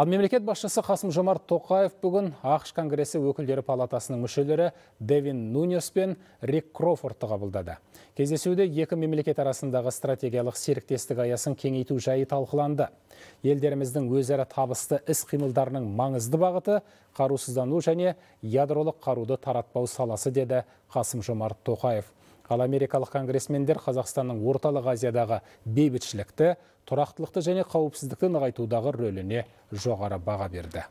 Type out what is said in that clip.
Ал мемлекет басшысы Қасым Жомарт Тоқаев бүгін ақш Конгресі өкілдері палатасының мүшелері Девин Нуниос пен Рик Крофордты қабылдады. Кездесуде екі мемлекет арасындағы стратегиялық серіктестік аясын кеңейту жайы талқыланды. Елдеріміздің өзара табысты іс қимылдарының маңызды бағыты қарусыздану және ядролық қаруды таратпау саласы деді Қасым Жомарт Тоқаев ал америкалық конгрессмендер қазақстанның орталық азиядағы бейбітшілікті тұрақтылықты және қауіпсіздікті нығайтудағы рөліне жоғары баға берді